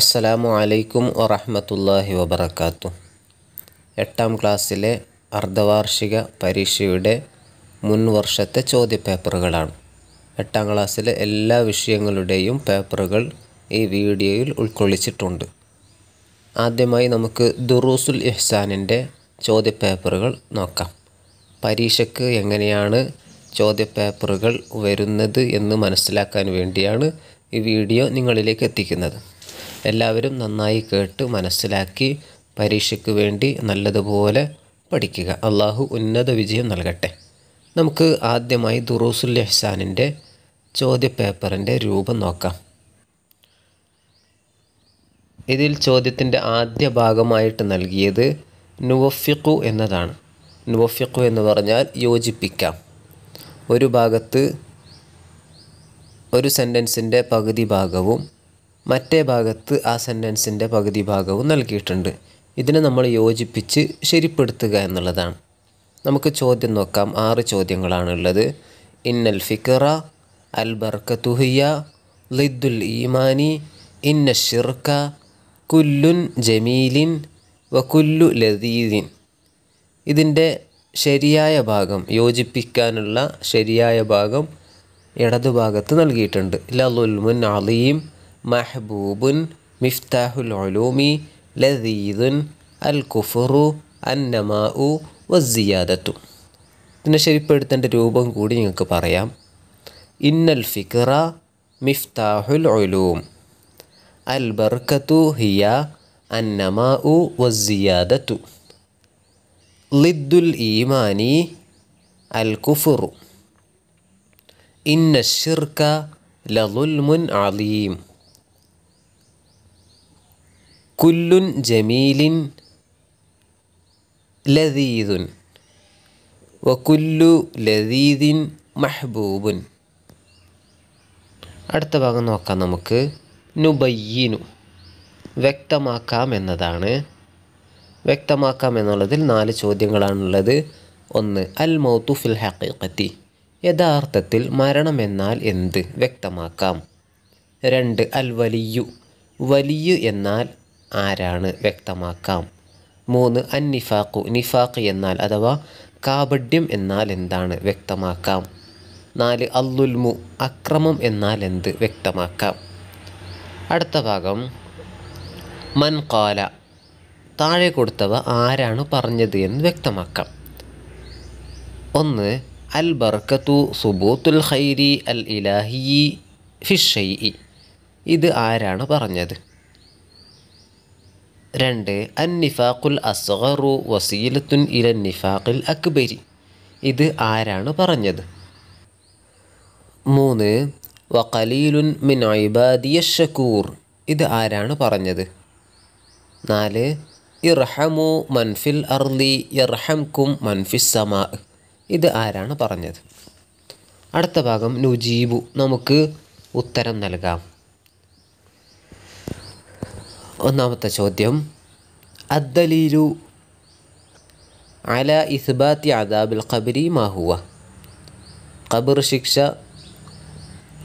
അസ്സലാമു അലൈക്കും വറഹമത്തല്ലാഹി വബർക്കാത്തു എട്ടാം ക്ലാസ്സിലെ അർദ്ധവാർഷിക പരീക്ഷയുടെ മുൻ വർഷത്തെ ചോദ്യപേപ്പറുകളാണ് എട്ടാം ക്ലാസ്സിലെ എല്ലാ വിഷയങ്ങളുടെയും പേപ്പറുകൾ ഈ വീഡിയോയിൽ ഉൾക്കൊള്ളിച്ചിട്ടുണ്ട് ആദ്യമായി നമുക്ക് ദുറൂസുൽ ഇഹ്സാനിൻ്റെ ചോദ്യപേപ്പറുകൾ നോക്കാം പരീക്ഷയ്ക്ക് എങ്ങനെയാണ് ചോദ്യപേപ്പറുകൾ വരുന്നത് എന്ന് മനസ്സിലാക്കാൻ വേണ്ടിയാണ് ഈ വീഡിയോ നിങ്ങളിലേക്ക് എത്തിക്കുന്നത് എല്ലാവരും നന്നായി കേട്ട് മനസ്സിലാക്കി പരീക്ഷയ്ക്ക് വേണ്ടി നല്ലതുപോലെ പഠിക്കുക അള്ളാഹു ഉന്നത വിജയം നൽകട്ടെ നമുക്ക് ആദ്യമായി ദുറൂസുൽ എഹ്സാനിൻ്റെ ചോദ്യപേപ്പറിൻ്റെ രൂപം നോക്കാം ഇതിൽ ചോദ്യത്തിൻ്റെ ആദ്യ ഭാഗമായിട്ട് നൽകിയത് നുവഫിഖു എന്നതാണ് നുവഫിഖു എന്ന് പറഞ്ഞാൽ യോജിപ്പിക്കാം ഒരു ഭാഗത്ത് ഒരു സെൻറ്റൻസിൻ്റെ പകുതി ഭാഗവും മറ്റേ ഭാഗത്ത് ആ സെൻറ്റൻസിൻ്റെ പകുതി ഭാഗവും നൽകിയിട്ടുണ്ട് ഇതിനെ നമ്മൾ യോജിപ്പിച്ച് ശരിപ്പെടുത്തുക എന്നുള്ളതാണ് നമുക്ക് ചോദ്യം നോക്കാം ആറ് ചോദ്യങ്ങളാണുള്ളത് ഇന്നൽ ഫിക്കറ അൽ തുഹിയ ലിദ്ദുൽ ഈമാനി ഇന്ന ഷിർക്ക കുല്ലുൻ ജമീലിൻ വകുല്ലു ലതീദിൻ ഇതിൻ്റെ ശരിയായ ഭാഗം യോജിപ്പിക്കാനുള്ള ശരിയായ ഭാഗം ഇടതുഭാഗത്ത് നൽകിയിട്ടുണ്ട് ലലുൽ മുൻ അലീം മെഹബൂബുൻ മിഫ്താഹുൽ ഒലൂമി ലദീദുൻ അൽ കുഫുറു അന്നമാഉ വസിയാദത്തു ഇതിനെ ശരിപ്പെടുത്തേണ്ട രൂപം കൂടി നിങ്ങൾക്ക് പറയാം ഇന്നൽ ഫിക്ര മിഫ്താഹുൽ ഒലൂം അൽ ബർക്കത്തു ഹിയ അന്നമാഉ വസിയാദത്തു ലിദ്ദുൽ ഈമാനി അൽ കുഫുറു ഇന്ന ഷിർക്ക ലദുൽമുൻ അലീം കുല്ലുൻ ജമീലിൻ ലതീദുൻ വക്കുല്ലു ലതീദിൻ മഹ്ബൂബുൻ അടുത്ത ഭാഗം നോക്കാം നമുക്ക് നുബയ്യീനു വ്യക്തമാക്കാം എന്നതാണ് വ്യക്തമാക്കാം എന്നുള്ളതിൽ നാല് ചോദ്യങ്ങളാണുള്ളത് ഒന്ന് അൽ മൗത്തു ഫിൽ യഥാർത്ഥത്തിൽ മരണം എന്നാൽ എന്ത് വ്യക്തമാക്കാം രണ്ട് അൽ വലിയു വലിയു എന്നാൽ ആരാണ് വ്യക്തമാക്കാം മൂന്ന് അൻ നിഫാഖു നിഫാഖ് എന്നാൽ അഥവാ കാപഡ്യം എന്നാൽ എന്താണ് വ്യക്തമാക്കാം നാല് അല്ലുൽമു അക്രമം എന്നാൽ എന്ത് വ്യക്തമാക്കാം അടുത്ത ഭാഗം മൻകാല താഴെ കൊടുത്തവ ആരാണ് പറഞ്ഞത് എന്ന് വ്യക്തമാക്കാം ഒന്ന് അൽ ബർക്കത്തു സുബൂത്തുൽ ഖൈരി അൽ ഇലാഹി ഫിഷൈ ഇത് ആരാണ് പറഞ്ഞത് രണ്ട് അന്നിഫാഖുൽ അസ്ഗറു വസീലത്തുൻ ഇല നിഫാഖിൽ അക്ബരി ഇത് ആരാണ് പറഞ്ഞത് മൂന്ന് വഖലീലുൻ മിൻ ഐബാദിയ ഷക്കൂർ ഇത് ആരാണ് പറഞ്ഞത് നാല് ഇർഹമു മൻഫിൽ അർലി ഇർഹംകും മൻഫി സമാ ഇത് ആരാണ് പറഞ്ഞത് അടുത്ത ഭാഗം നുജീബു നമുക്ക് ഉത്തരം നൽകാം ഒന്നാമത്തെ ചോദ്യം അദ്ദലീലു അല ഇസ്ബാത്തി അദാബിൽ ഖബരി മാഹുവ ഖബർ ശിക്ഷ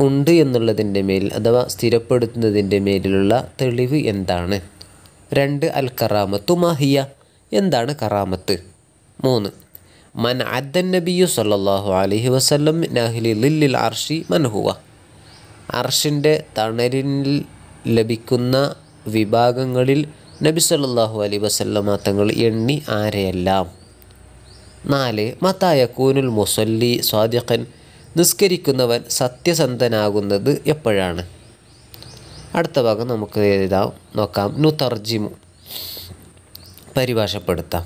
ഉണ്ട് എന്നുള്ളതിൻ്റെ മേൽ അഥവാ സ്ഥിരപ്പെടുത്തുന്നതിൻ്റെ മേലിലുള്ള തെളിവ് എന്താണ് രണ്ട് അൽ കറാമത്തു മാഹിയ എന്താണ് കറാമത്ത് മൂന്ന് മൻ അദ്ദൻ നബിയു സല്ലാഹു അലഹി വസ്ലം നഹ്ലി ലില്ലിൽ അർഷി മൻഹുവ അർഷിൻ്റെ തണലിൽ ലഭിക്കുന്ന വിഭാഗങ്ങളിൽ നബി സല്ലാഹു അലൈ വസല്ലമ തങ്ങൾ എണ്ണി ആരെയെല്ലാം നാല് മത്തായ കൂനുൽ മുസല്ലി സ്വാദിഖൻ നിസ്കരിക്കുന്നവൻ സത്യസന്ധനാകുന്നത് എപ്പോഴാണ് അടുത്ത ഭാഗം നമുക്ക് എഴുതാം നോക്കാം നു തർജിമു പരിഭാഷപ്പെടുത്താം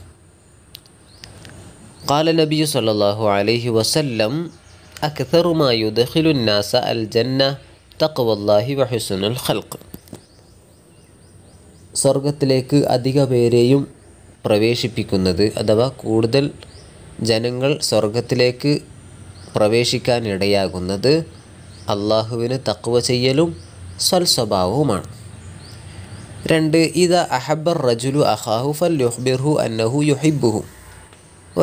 കാല നബി സല്ലാഹു അലൈഹി വസല്ലം അക്തറുമായി ഉദഹിലുന്നാസ അൽ ജന്ന തക്വല്ലാഹി വഹുസുനുൽ ഖൽക്ക് സ്വർഗത്തിലേക്ക് അധിക പേരെയും പ്രവേശിപ്പിക്കുന്നത് അഥവാ കൂടുതൽ ജനങ്ങൾ സ്വർഗത്തിലേക്ക് ഇടയാകുന്നത് അള്ളാഹുവിന് തക്കുവ ചെയ്യലും സ്വൽസ്വഭാവവുമാണ് രണ്ട് ഇത അഹബർ റജുലു അഹാഹു ഫൽ യുഹ്ബിർഹു അന്നഹു യുഹിബുഹു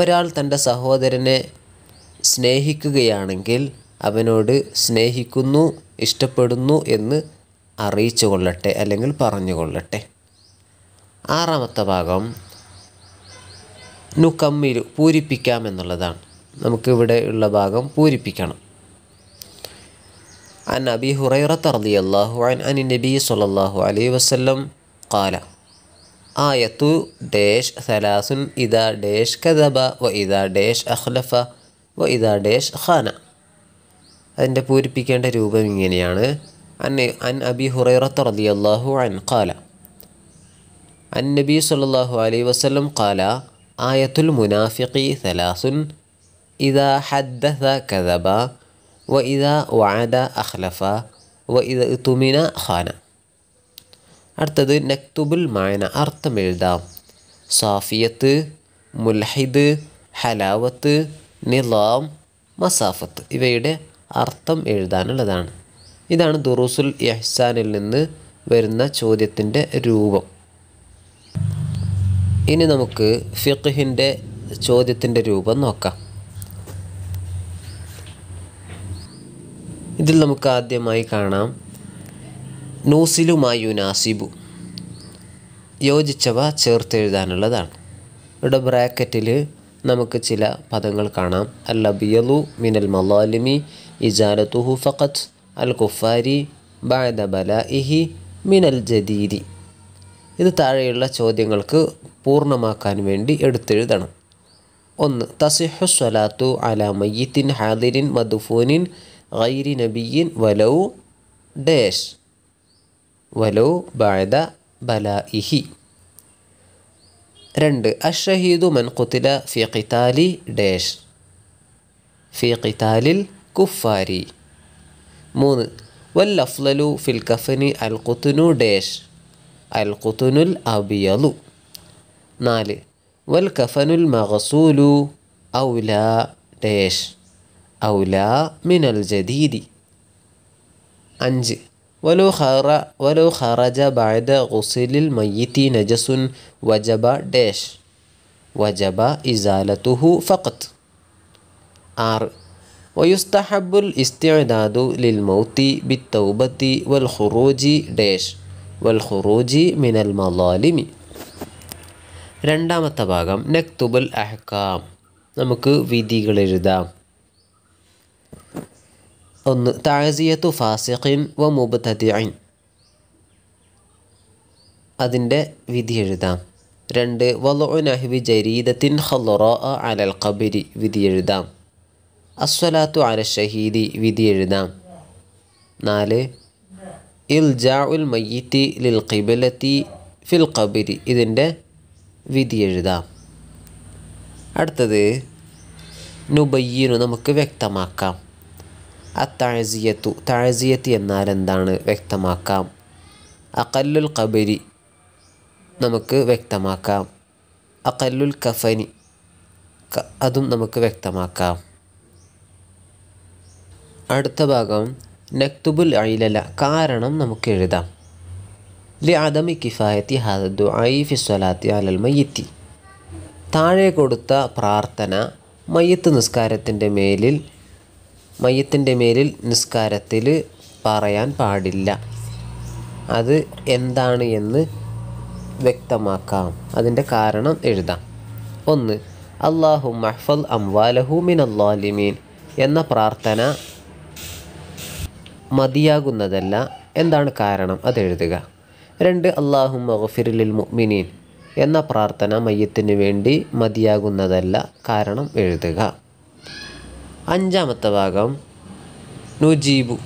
ഒരാൾ തൻ്റെ സഹോദരനെ സ്നേഹിക്കുകയാണെങ്കിൽ അവനോട് സ്നേഹിക്കുന്നു ഇഷ്ടപ്പെടുന്നു എന്ന് അറിയിച്ചു കൊള്ളട്ടെ അല്ലെങ്കിൽ പറഞ്ഞു കൊള്ളട്ടെ ആറാമത്തെ ഭാഗം നുക്കമ്മിരു പൂരിപ്പിക്കാം എന്നുള്ളതാണ് നമുക്കിവിടെ ഉള്ള ഭാഗം പൂരിപ്പിക്കണം അൻ عن ഹുറൈറത്ത് അറിയ അള്ളാഹു അൻ അനി നബി النبي صلى الله കാല ആയത്തു ഡേഷ് സലാസുൻ داش ഡേഷ് إذا വ كذب ഡേഷ് داش വ وإذا ഡേഷ് ഖാന അതിൻ്റെ പൂരിപ്പിക്കേണ്ട രൂപം ഇങ്ങനെയാണ് അൻ അൻ അബി ഹുറൈറത്ത് അള്ളാഹു അൻ കാല അന്നബി സല്ലാഹു അലൈ വസ്ലം കാല ആയത്തുൽ മുനാഫിഖി സലാസുൻ ഇദാ ഹദ്ദസ കദബ വ ഇതാ വാദ അഹ്ലഫ വ ഇദ തുമിന ഖാന അടുത്തത് നക്തുബുൽ മായന അർത്ഥം എഴുതാം സാഫിയത്ത് മുൽഹിദ് ഹലാവത്ത് നിലാം മസാഫത്ത് ഇവയുടെ അർത്ഥം എഴുതാനുള്ളതാണ് ഇതാണ് ദുറൂസുൽ ഇഹ്സാനിൽ നിന്ന് വരുന്ന ചോദ്യത്തിൻ്റെ രൂപം ഇനി നമുക്ക് ഫിഖിൻ്റെ ചോദ്യത്തിൻ്റെ രൂപം നോക്കാം ഇതിൽ നമുക്ക് ആദ്യമായി കാണാം നൂസിലുമായു യുനാസിബു യോജിച്ചവ ചേർത്തെഴുതാനുള്ളതാണ് ഇവിടെ ബ്രാക്കറ്റിൽ നമുക്ക് ചില പദങ്ങൾ കാണാം അൽ അബിയലു മിനൽ മലാലിമി ഇജാലത്തുഹു ഫഖത്ത് അൽ കുഫാരി ബാദ ബലാഇഹി മിനൽ ജദീദി ഇത് താഴെയുള്ള ചോദ്യങ്ങൾക്ക് പൂർണ്ണമാക്കാൻ വേണ്ടി എടുത്തെഴുതണം ഒന്ന് തസിഹു സ്വലാത്തു അല മയ്യത്തിൻ ഹാദിരിൻ മധുഫൂനിൻ ഗൈരി നബിയിൻ വലൗ ഡേഷ് വലൗ ബായത ബല ഇഹി രണ്ട് അഷഹീദു മൻ കുത്തില ഫി ഖിതാലി ഡേഷ് ഫി ഖിതാലിൽ കുഫാരി മൂന്ന് വൽ അഫ്ലലു ഫിൽ കഫനി അൽ കുത്തുനു ഡേഷ് അൽ കുത്തുനുൽ അബിയലു നാല് വൽക്കഫനുൽ മഹസൂലു ഔല ഡേഷ് ഔല من الجديد അഞ്ച് ولو خرج ولو خرج بعد غسل الميت نجس وجب داش وجب ازالته فقط ار ويستحب الاستعداد للموت بالتوبه والخروج داش والخروج من المظالم രണ്ടാമത്തെ ഭാഗം നക്തുബുൽ അഹ്കാം നമുക്ക് വിധികൾ എഴുതാം ഒന്ന് താസിയത്തു ഫാസിഖിൻ വ മുബത്തതിൻ അതിൻ്റെ വിധി എഴുതാം രണ്ട് വലു നഹ്ബി ജരീദത്തിൻ ഹലൊറ അലൽ ഖബരി വിധി എഴുതാം അസ്വലാത്തു അല ഷഹീദി വിധി എഴുതാം നാല് ഇൽ ജാ ഉൽ മയ്യത്തി ലിൽ ഖിബലത്തി ഫിൽ ഖബരി ഇതിൻ്റെ വിധിയെഴുതാം അടുത്തത് നുബയ്യനു നമുക്ക് വ്യക്തമാക്കാം അ താഴ്സിയത്തു താഴ്സിയത്ത് എന്നാൽ എന്താണ് വ്യക്തമാക്കാം അകല്ലുൽ കബരി നമുക്ക് വ്യക്തമാക്കാം അകല്ലുൽ കഫനി അതും നമുക്ക് വ്യക്തമാക്കാം അടുത്ത ഭാഗം നക്തുബുൽ അയിലല കാരണം നമുക്ക് എഴുതാം ലിഅദമി കിഫായത്തി ഹദ ഐഫി സ്വലാത്തി അലൽ മയ്യത്തി താഴെ കൊടുത്ത പ്രാർത്ഥന മയ്യത്ത് നിസ്കാരത്തിൻ്റെ മേലിൽ മയ്യത്തിൻ്റെ മേലിൽ നിസ്കാരത്തിൽ പറയാൻ പാടില്ല അത് എന്താണ് എന്ന് വ്യക്തമാക്കാം അതിൻ്റെ കാരണം എഴുതാം ഒന്ന് അള്ളാഹു മഹ്ഫൽ അംവാലഹു മിൻ അള്ളാലിമീൻ എന്ന പ്രാർത്ഥന മതിയാകുന്നതല്ല എന്താണ് കാരണം അത് എഴുതുക രണ്ട് അള്ളാഹു മഹഫിറിലിൽ മുഅ്മിനീൻ എന്ന പ്രാർത്ഥന മയ്യത്തിന് വേണ്ടി മതിയാകുന്നതല്ല കാരണം എഴുതുക അഞ്ചാമത്തെ ഭാഗം നുജീബു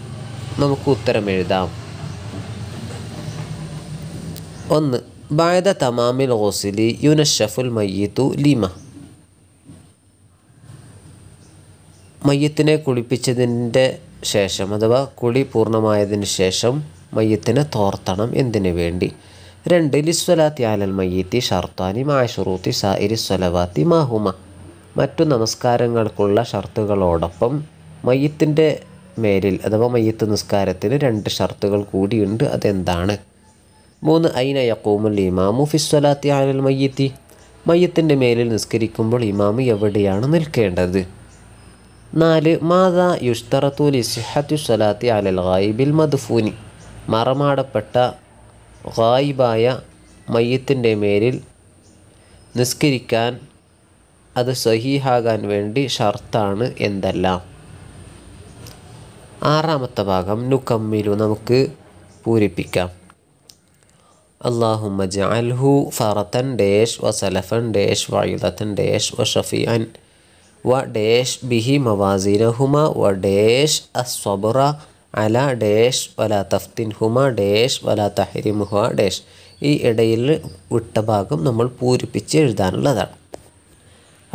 നമുക്ക് ഉത്തരം എഴുതാം ഒന്ന് ബായദ തമാമിൽ ഓസിലി യുനഷഫുൽ മയ്യത്തു ലിമ മയ്യത്തിനെ കുളിപ്പിച്ചതിൻ്റെ ശേഷം അഥവാ കുളി പൂർണ്ണമായതിന് ശേഷം മയ്യത്തിനെ തോർത്തണം എന്തിനു വേണ്ടി രണ്ട് ലിസ്വലാത്തി ആലൽ മയ്യത്തി ഷർത്താനി മാഷുറൂത്തി സായിരി സ്വലവാത്തി മാഹുമ മറ്റു നമസ്കാരങ്ങൾക്കുള്ള ഷർത്തുകളോടൊപ്പം മയ്യത്തിൻ്റെ മേലിൽ അഥവാ മയ്യത്ത് നിസ്കാരത്തിന് രണ്ട് ഷർത്തുകൾ കൂടിയുണ്ട് അതെന്താണ് മൂന്ന് ഐന യക്കൂമുൽ ഇമാമു ഫിസ്വലാത്തി ആലൽ മയ്യത്തി മയ്യത്തിൻ്റെ മേലിൽ നിസ്കരിക്കുമ്പോൾ ഇമാമ് എവിടെയാണ് നിൽക്കേണ്ടത് നാല് മാതാ യുഷ്തറത്തുൽ ഇസ്ഹത്തു സ്വലാത്തി അലൽ ഗായിബിൽ മധുഫൂനി മറമാടപ്പെട്ട ഗായിബായ മയ്യത്തിൻ്റെ മേലിൽ നിസ്കരിക്കാൻ അത് സഹീഹാകാൻ വേണ്ടി ഷർത്താണ് എന്തെല്ലാം ആറാമത്തെ ഭാഗം നുക്കമ്മിലു നമുക്ക് പൂരിപ്പിക്കാം അള്ളാഹു ജഅൽഹു ഫറത്തൻ ഡേഷ് വ സലഫൻ ഡേഷ് വയുദത്തൻ ഡേഷ് വ ഷഫിഅൻ വ ഡേഷ് ബിഹി മവാസിനഹുമ വ ഡേഷ് അസ്വബുറ അല ഡേഷ് വല തഫ്തിൻ ഹുമ ഡേഷ് വല തഹരിമുഹ ഡേഷ് ഈ ഇടയിൽ വിട്ട ഭാഗം നമ്മൾ പൂരിപ്പിച്ച് എഴുതാനുള്ളതാണ്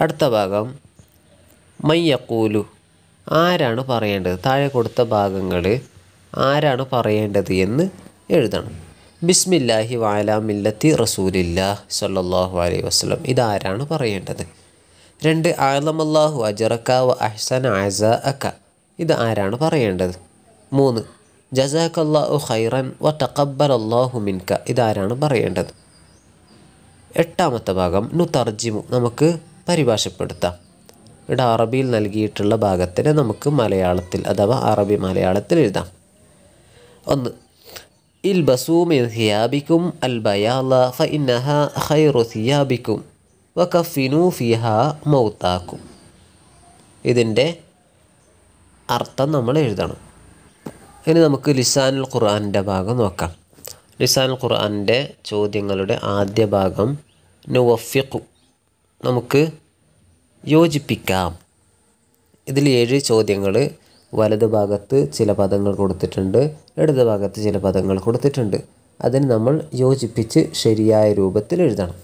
അടുത്ത ഭാഗം മയ്യക്കൂലു ആരാണ് പറയേണ്ടത് താഴെ കൊടുത്ത ഭാഗങ്ങൾ ആരാണ് പറയേണ്ടത് എന്ന് എഴുതണം ബിസ്മില്ലാഹി വാല മില്ലത്തി റസൂലില്ലാ സല്ലാഹു അലൈഹി വസ്ലം ഇതാരാണ് പറയേണ്ടത് രണ്ട് ആലമല്ലാഹു അജറക്ക വ അഹ്സൻ ആസ അക്ക ഇത് ആരാണ് പറയേണ്ടത് മൂന്ന് ജസാഖല്ലാഹു ഖൈറൻ വ തക്കബ്ബൽ അള്ളാഹു മിൻക ഇതാരാണ് പറയേണ്ടത് എട്ടാമത്തെ ഭാഗം നു തർജിമു നമുക്ക് പരിഭാഷപ്പെടുത്താം ഇവിടെ അറബിയിൽ നൽകിയിട്ടുള്ള ഭാഗത്തിന് നമുക്ക് മലയാളത്തിൽ അഥവാ അറബി മലയാളത്തിൽ എഴുതാം ഒന്ന് ഇൽ ബസൂമിൻ ഹിയാബിക്കും അൽ ബയാല ഫ ഇന്നഹ ഖൈറു സിയാബിക്കും വ കഫിനു ഫിഹ മൗത്താക്കും ഇതിൻ്റെ അർത്ഥം നമ്മൾ എഴുതണം ഇനി നമുക്ക് ലിസാനുൽ ഖുർആാനിൻ്റെ ഭാഗം നോക്കാം ലിസാനുൽ ഖുർആാനിൻ്റെ ചോദ്യങ്ങളുടെ ആദ്യ ഭാഗം നുവഫിഖു നമുക്ക് യോജിപ്പിക്കാം ഇതിൽ ഏഴ് ചോദ്യങ്ങൾ വലത് ഭാഗത്ത് ചില പദങ്ങൾ കൊടുത്തിട്ടുണ്ട് ഇടത് ഭാഗത്ത് ചില പദങ്ങൾ കൊടുത്തിട്ടുണ്ട് അതിന് നമ്മൾ യോജിപ്പിച്ച് ശരിയായ രൂപത്തിൽ എഴുതണം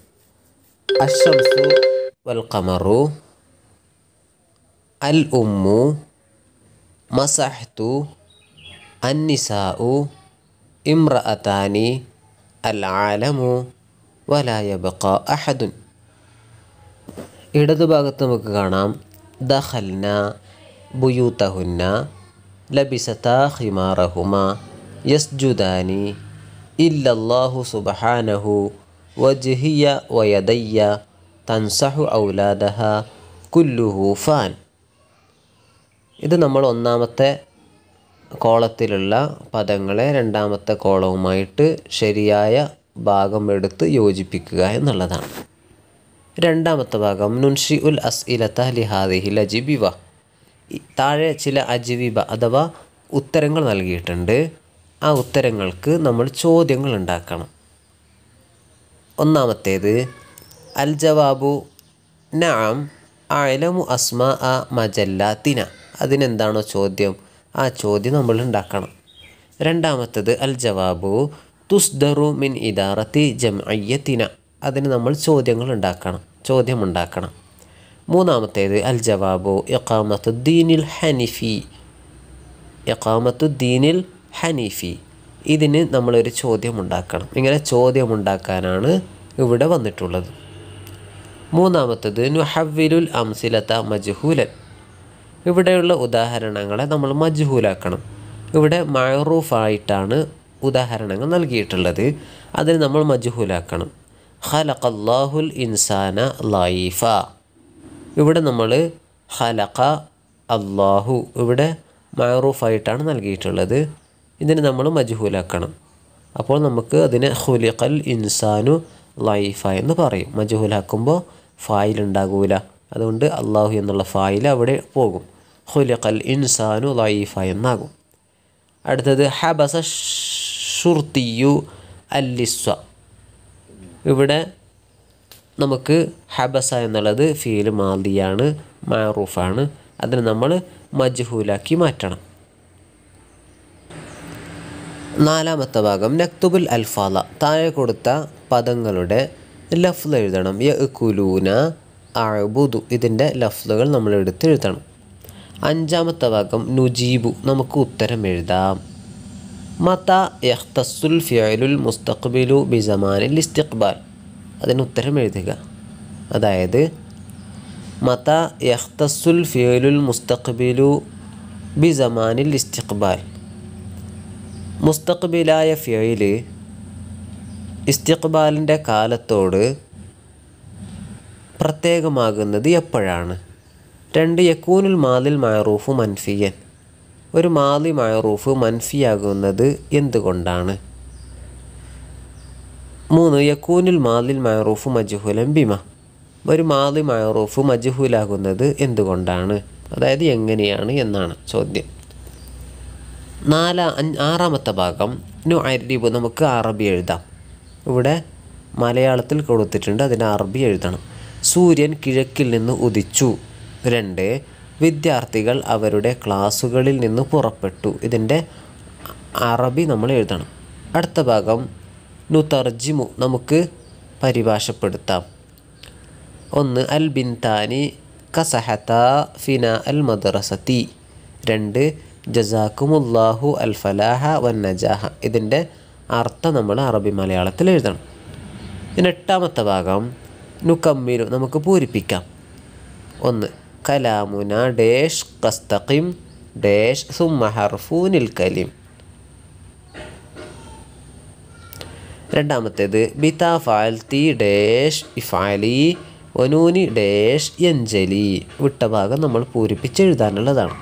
അഷംസു വൽ ഖമറു അൽ ഉമ്മു മസഹ്തു അന്നിസാഉ ഇമ്രഅത്താനി അൽ ആലമു വലായബക്ക അഹദുൻ ഇടതുഭാഗത്ത് നമുക്ക് കാണാം ദഹൽന ബുയൂത്തഹുന്ന ലബിസതാ ഹിമാറഹുമ യസ്ജുദാനി ഇല്ലല്ലാഹു സുബഹാനഹു വജ്ഹിയ വയദയ്യ തൻസഹു ഔലാദഹ കുല്ലുഹു ഫാൻ ഇത് നമ്മൾ ഒന്നാമത്തെ കോളത്തിലുള്ള പദങ്ങളെ രണ്ടാമത്തെ കോളവുമായിട്ട് ശരിയായ ഭാഗം എടുത്ത് യോജിപ്പിക്കുക എന്നുള്ളതാണ് രണ്ടാമത്തെ ഭാഗം നുൻഷി ഉൽ അസ് ഇലത്ത ലിഹാദിഹിൽ അജിബിവ താഴെ ചില അജിബിബ അഥവാ ഉത്തരങ്ങൾ നൽകിയിട്ടുണ്ട് ആ ഉത്തരങ്ങൾക്ക് നമ്മൾ ചോദ്യങ്ങൾ ഉണ്ടാക്കണം ഒന്നാമത്തേത് അൽ ജവാബു നാം അലമു അസ്മ അ മജല്ലാത്തിന അതിനെന്താണോ ചോദ്യം ആ ചോദ്യം നമ്മൾ ഉണ്ടാക്കണം രണ്ടാമത്തത് അൽ ജവാബു തുസ്ദറു മിൻ ഇദാറത്തി ജംഅയ്യത്തിന അതിന് നമ്മൾ ചോദ്യങ്ങൾ ഉണ്ടാക്കണം ചോദ്യം ഉണ്ടാക്കണം മൂന്നാമത്തേത് അൽ ജവാബു ഇഖാമത്തുദ്ദീനിൽ ഹനിഫി ഇഖാമത്തുദ്ദീനിൽ ഹനീഫി ഇതിന് നമ്മളൊരു ചോദ്യം ഉണ്ടാക്കണം ഇങ്ങനെ ചോദ്യം ഉണ്ടാക്കാനാണ് ഇവിടെ വന്നിട്ടുള്ളത് മൂന്നാമത്തത് നുഹവ്വിലുൽ അംസിലത്ത മജ്ഹൂലൻ ഇവിടെയുള്ള ഉദാഹരണങ്ങളെ നമ്മൾ മജ്ഹൂലാക്കണം ഇവിടെ മഴറൂഫായിട്ടാണ് ഉദാഹരണങ്ങൾ നൽകിയിട്ടുള്ളത് അതിന് നമ്മൾ മജ്ഹൂലാക്കണം ഹലഖല്ലാഹുൽ ഇൻസാന ലൈഫ ഇവിടെ നമ്മൾ ഹലഖ അള്ളാഹു ഇവിടെ മഴറൂഫായിട്ടാണ് നൽകിയിട്ടുള്ളത് ഇതിന് നമ്മൾ മജ്ഹൂലാക്കണം അപ്പോൾ നമുക്ക് അതിനെ ഹുലിഖൽ ഇൻസാനു ലൈഫ എന്ന് പറയും മജ്ഹൂലാക്കുമ്പോൾ ഫായിൽ ഉണ്ടാകൂല അതുകൊണ്ട് അള്ളാഹു എന്നുള്ള ഫായിൽ അവിടെ പോകും خلق ഇൻസാനു ضعيفا എന്നാകും അടുത്തത് حبس الشرطي اللسو ഇവിടെ നമുക്ക് ഹബസ എന്നുള്ളത് ഫീൽ മാൽദിയാണ് മാറൂഫാണ് അതിന് നമ്മൾ മജ്ഹൂലാക്കി മാറ്റണം നാലാമത്തെ ഭാഗം നക്തുബുൽ അൽഫാല താഴെ കൊടുത്ത പദങ്ങളുടെ ലഫ്ലെഴുതണം എഴുതണം യ കുലൂന അഴുബുദു ഇതിൻ്റെ ലഫ്ലുകൾ നമ്മൾ എടുത്ത് എഴുതണം അഞ്ചാമത്തെ ഭാഗം നുജീബു നമുക്ക് ഉത്തരം എഴുതാം മത യഹ്തസുൽ ഫിയലുൽ മുസ്തഖ്ബിലു ബിസമാനിൽ ഇസ്തിഖ്ബാൽ അതിന് ഉത്തരം എഴുതുക അതായത് മത യഹ്തസുൽ ഫിയലുൽ മുസ്തഖ്ബിലു ബിസമാനിൽ ഇസ്തിഖ്ബാൽ മുസ്തഖ്ബിലായ ഫിയല് ഇസ്തിഖ്ബാലിൻ്റെ കാലത്തോട് പ്രത്യേകമാകുന്നത് എപ്പോഴാണ് രണ്ട് യക്കൂനുൽ മാലിൽ മയറൂഫ് മൻഫിയൻ ഒരു മാലി മാറൂഫ് മൻഫിയാകുന്നത് എന്തുകൊണ്ടാണ് മൂന്ന് യക്കൂനുൽ മാലിൽ മയറൂഫ് മജുഹുലം ബിമ ഒരു മാലി മാറൂഫ് മജുഹുലാകുന്നത് എന്തുകൊണ്ടാണ് അതായത് എങ്ങനെയാണ് എന്നാണ് ചോദ്യം നാല ആറാമത്തെ ഭാഗം നു അരിബ് നമുക്ക് അറബി എഴുതാം ഇവിടെ മലയാളത്തിൽ കൊടുത്തിട്ടുണ്ട് അതിന് അറബി എഴുതണം സൂര്യൻ കിഴക്കിൽ നിന്ന് ഉദിച്ചു രണ്ട് വിദ്യാർത്ഥികൾ അവരുടെ ക്ലാസ്സുകളിൽ നിന്ന് പുറപ്പെട്ടു ഇതിൻ്റെ അറബി നമ്മൾ എഴുതണം അടുത്ത ഭാഗം നുതർജിമു നമുക്ക് പരിഭാഷപ്പെടുത്താം ഒന്ന് അൽ ബിൻതാനി കസഹത്ത ഫിന അൽ മദറസത്തി രണ്ട് ജസാക്കുമുല്ലാഹു അൽ ഫലാഹ വൻ നജാഹ ഇതിൻ്റെ അർത്ഥം നമ്മൾ അറബി മലയാളത്തിൽ എഴുതണം ഇനി എട്ടാമത്തെ ഭാഗം നുക്കമ്മിരു നമുക്ക് പൂരിപ്പിക്കാം ഒന്ന് കലാമുന ഡേഷ് കസ്തഖിം ഡേഷ് സുമ ഹർഫൂനിൽ കലിം രണ്ടാമത്തേത് ബിതാ ഫാൽത്തി ഡേഷ് ഇഫാലി ഒനൂനി ഡേഷ് എഞ്ചലി വിട്ട ഭാഗം നമ്മൾ പൂരിപ്പിച്ച് എഴുതാനുള്ളതാണ്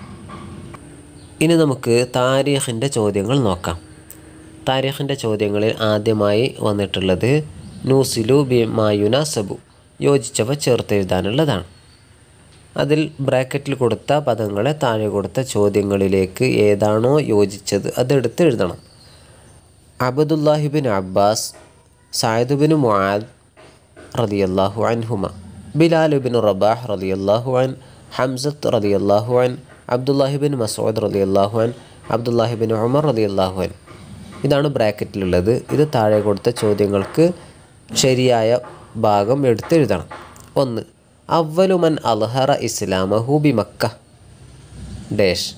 ഇനി നമുക്ക് താരിഖിൻ്റെ ചോദ്യങ്ങൾ നോക്കാം താരിഖിൻ്റെ ചോദ്യങ്ങളിൽ ആദ്യമായി വന്നിട്ടുള്ളത് നൂസിലു ബി മായുന സബു യോജിച്ചവ ചേർത്ത് എഴുതാനുള്ളതാണ് അതിൽ ബ്രാക്കറ്റിൽ കൊടുത്ത പദങ്ങളെ താഴെ കൊടുത്ത ചോദ്യങ്ങളിലേക്ക് ഏതാണോ യോജിച്ചത് അതെടുത്ത് എഴുതണം അബദുല്ലാഹിബിൻ അബ്ബാസ് സായദുബിൻ മുആദ് റതിയല്ലാഹു അൻഹുമ ബിലാലുബിൻ റബാഹ് റതിയല്ലാഹു അൻ ഹംസത്ത് റതിയല്ലാഹു അൻ അബ്ദുല്ലാഹിബിൻ മസൂദ് റതിയല്ലാഹു അൻ അബ്ദുല്ലാഹിബിൻ ഉമർ റതിയല്ലാഹു അൻ ഇതാണ് ബ്രാക്കറ്റിലുള്ളത് ഇത് താഴെ കൊടുത്ത ചോദ്യങ്ങൾക്ക് ശരിയായ ഭാഗം എടുത്തെഴുതണം ഒന്ന് أول من أظهر إسلامه بمكة داش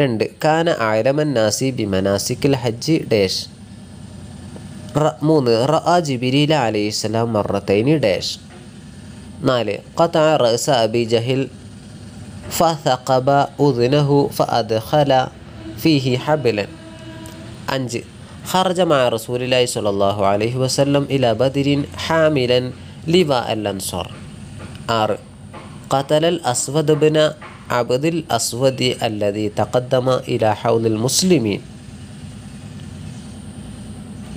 رند كان أعلم الناس بمناسك الحج داش مون رأى جبريل عليه السلام مرتين داش نال قطع رأس أبي جهل فثقب أذنه فأدخل فيه حبلا أنج خرج مع رسول الله صلى الله عليه وسلم إلى بدر حاملا لباء الأنصار ആറ് ഖതലൽ അസ്വദ്ബിന അബ്ദിൽ അസ്വദി അല്ലതി തഖദ്ദമ ഇല ഹൗലിൽ മുസ്ലിമീൻ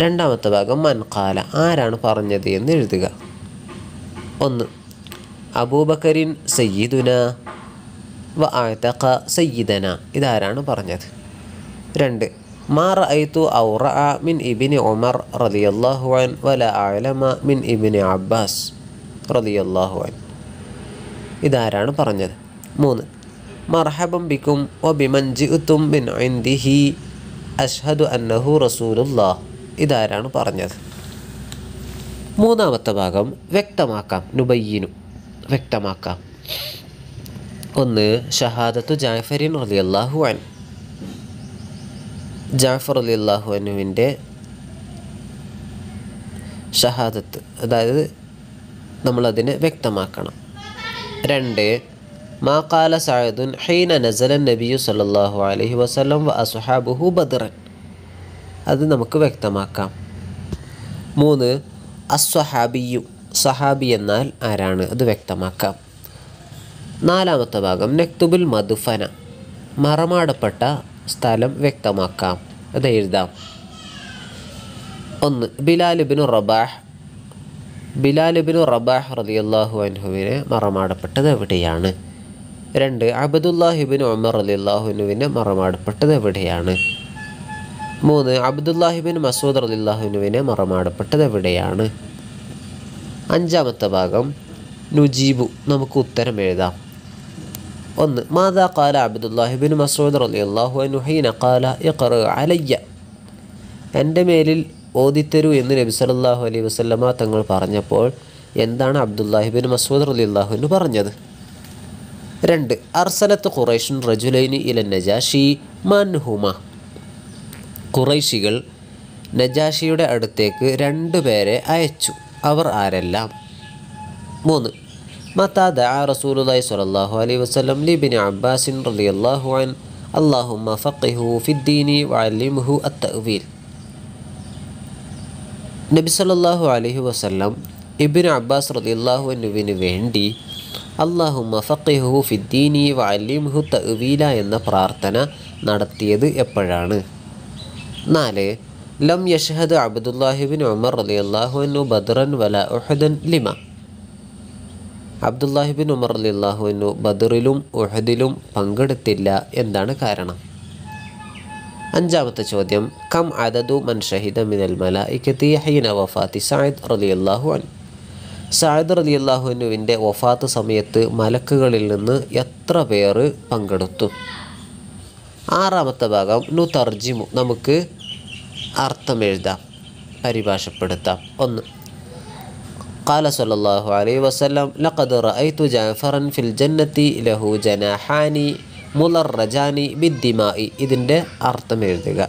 രണ്ടാമത്തെ ഭാഗം മൻഖാല ആരാണ് പറഞ്ഞത് എന്ന് എഴുതുക ഒന്ന് അബൂബക്കരിൻ സയ്യിദുന വ ആയത്തഖ സയ്യിദന ഇതാരാണ് പറഞ്ഞത് രണ്ട് മാ ഐത്തു ഔറ മിൻ ഇബിനി ഉമർ റതിയല്ലാഹുവാൻ വല ആലമ മിൻ ഇബിനി അബ്ബാസ് റതിയല്ലാഹുവാൻ ഇതാരാണ് പറഞ്ഞത് മൂന്ന് മർഹബം ബിക്കും ഒ ബിമൻജി ഉത്തും ബിൻ ഐന്ദിഹി അഷ്ഹദു അന്നഹു റസൂലുല്ലാ ഇതാരാണ് പറഞ്ഞത് മൂന്നാമത്തെ ഭാഗം വ്യക്തമാക്കാം നുബയ്യനു വ്യക്തമാക്കാം ഒന്ന് ഷഹാദത്തു ജാഫരിൻ അലി അള്ളാഹു അൻ ജാഫർ അലി അള്ളാഹു അനുവിൻ്റെ ഷഹാദത്ത് അതായത് നമ്മളതിനെ വ്യക്തമാക്കണം രണ്ട് മാ സായുദ്ദുൻ ഹൈന നസലൻ നബിയു സല്ലാഹു അലഹി വസ്ലം വ അസുഹാബുഹു ബദറൻ അത് നമുക്ക് വ്യക്തമാക്കാം മൂന്ന് അസ്വഹാബിയു സഹാബി എന്നാൽ ആരാണ് അത് വ്യക്തമാക്കാം നാലാമത്തെ ഭാഗം നെക്തുബുൽ മധുഫന മറമാടപ്പെട്ട സ്ഥലം വ്യക്തമാക്കാം അത് എഴുതാം ഒന്ന് ബിലാലിബിനു റബാഹ് ബിലാലുബിനു റബാഹ് റലിയല്ലാഹു അൻഹുവിനെ മറമാടപ്പെട്ടത് എവിടെയാണ് രണ്ട് അബ്ദുല്ലാഹിബിൻ ഒമർ റലിയല്ലാഹുനുവിനെ മറമാടപ്പെട്ടത് എവിടെയാണ് മൂന്ന് അബ്ദുല്ലാഹിബിൻ മസൂദ് റലിയല്ലാഹുനുവിനെ മറമാടപ്പെട്ടത് എവിടെയാണ് അഞ്ചാമത്തെ ഭാഗം നുജീബു നമുക്ക് ഉത്തരം എഴുതാം ഒന്ന് മാതാ കാല അബ്ദുല്ലാഹിബിൻ മസൂദ് റലിയല്ലാഹു അനുഹീന കാല ഇഖർ അലയ്യ എൻ്റെ മേലിൽ ഓതിത്തരൂ എന്ന് നബി സല്ലാഹു അലൈഹി വസ്ലമ തങ്ങൾ പറഞ്ഞപ്പോൾ എന്താണ് അബ്ദുല്ലാഹിബിൻ മസൂദ് അലി അള്ളാഹുവിന് പറഞ്ഞത് രണ്ട് അർസലത്ത് ഖുറൈഷൻ റജുലൈന് ഇല നജാഷി മൻഹുമ ഖുറൈഷികൾ നജാഷിയുടെ അടുത്തേക്ക് രണ്ടു പേരെ അയച്ചു അവർ ആരെല്ലാം മൂന്ന് മത്താ ദ റസൂലുല്ലായി സ്വലല്ലാഹു അലൈഹി വസ്ലം ലിബിൻ അബ്ബാസിൻ റലി അള്ളാഹു അൻ ഫഖിഹു ഫിദ്ദീനി വാലിമുഹു അത്തവീൽ നബിസല്ലാഹു അലഹി വസ്ല്ലാം ഇബിൻ അബ്ബാസ് റലിയല്ലാഹു വേണ്ടി അള്ളാഹു മഫക്കിഹു ഫിദ്ദീനി വലിംഹു തവീല എന്ന പ്രാർത്ഥന നടത്തിയത് എപ്പോഴാണ് നാല് ലം യഷഹദ് അബ്ദുല്ലാഹിബിൻ ഉമർ അലി അള്ളാഹു അനു വല ഉഹദൻ ലിമ അബ്ദുല്ലാഹിബിൻ ഉമർ അലി അള്ളാഹു ബദറിലും ഉഹദിലും പങ്കെടുത്തില്ല എന്താണ് കാരണം അഞ്ചാമത്തെ ചോദ്യം കം അദദു മൻ ഷഹിദ മിനൽ മലായിക്കത്തി ഹീന വഫാത്തി സായിദ് അള്ളാഹു അൻ സായിദ് റലിയല്ലാഹുവിനുവിൻ്റെ വഫാത്ത് സമയത്ത് മലക്കുകളിൽ നിന്ന് എത്ര പേർ പങ്കെടുത്തു ആറാമത്തെ ഭാഗം നു തർജിമു നമുക്ക് അർത്ഥമെഴുതാം പരിഭാഷപ്പെടുത്താം ഒന്ന് قال صلى الله عليه وسلم لقد رأيت جعفرا في الجنة له جناحان റജാനി ബിദ്ദിമായി ഇതിൻ്റെ അർത്ഥം എഴുതുക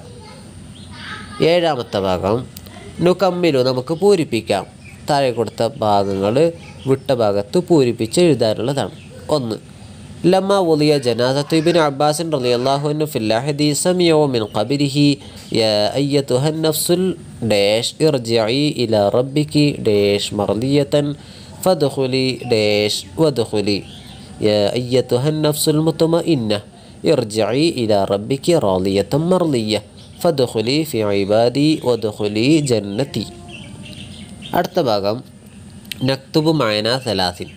ഏഴാമത്തെ ഭാഗം നുകമ്മിലു നമുക്ക് പൂരിപ്പിക്കാം താഴെ കൊടുത്ത ഭാഗങ്ങൾ വിട്ട ഭാഗത്ത് പൂരിപ്പിച്ച് എഴുതാനുള്ളതാണ് ഒന്ന് ലമ്മ ഉലിയ ജനാസത്ത് ഇബിൻ അബ്ബാസിൻ റലി അള്ളാഹുനു ഫില്ലാഹദി സമിയോമിൻ മിൻ ഖബിരിഹി അയ്യത്തുഹൻ ഡേഷ് ഇർജി ഇല റബ്ബിക്ക് ഡേഷ് മർലിയത്തൻ ഫദുഹുലി ഡേഷ് വധുഹുലി يا أيتها النفس المطمئنة ارجعي إلى ربك راضية مرضية فادخلي في عبادي وادخلي جنتي അടുത്ത ഭാഗം നക്തുബ് മായന സലാസിൻ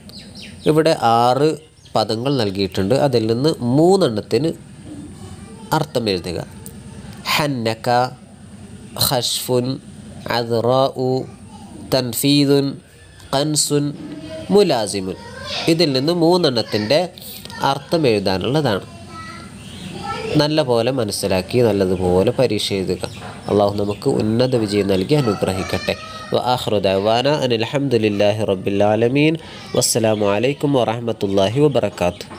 ഇവിടെ ആറ് പദങ്ങൾ നൽകിയിട്ടുണ്ട് അതിൽ നിന്ന് മൂന്നെണ്ണത്തിന് അർത്ഥം എഴുതുക ഹന്നക്ക ഹഷ്ഫുൻ അദ്റാഉ തൻഫീദുൻ കൻസുൻ മുലാസിമുൻ ഇതിൽ നിന്ന് മൂന്നെണ്ണത്തിൻ്റെ അർത്ഥം എഴുതാനുള്ളതാണ് നല്ല പോലെ മനസ്സിലാക്കി നല്ലതുപോലെ പരീക്ഷ എഴുതുക അള്ളാഹു നമുക്ക് ഉന്നത വിജയം നൽകി അനുഗ്രഹിക്കട്ടെ വാഹൃദാന അനിൽഹമുല്ലാഹി റബ്ബിലാലമീൻ വസ്സലാമലൈക്കും വാഹമത്തല്ലാഹി വാത്തു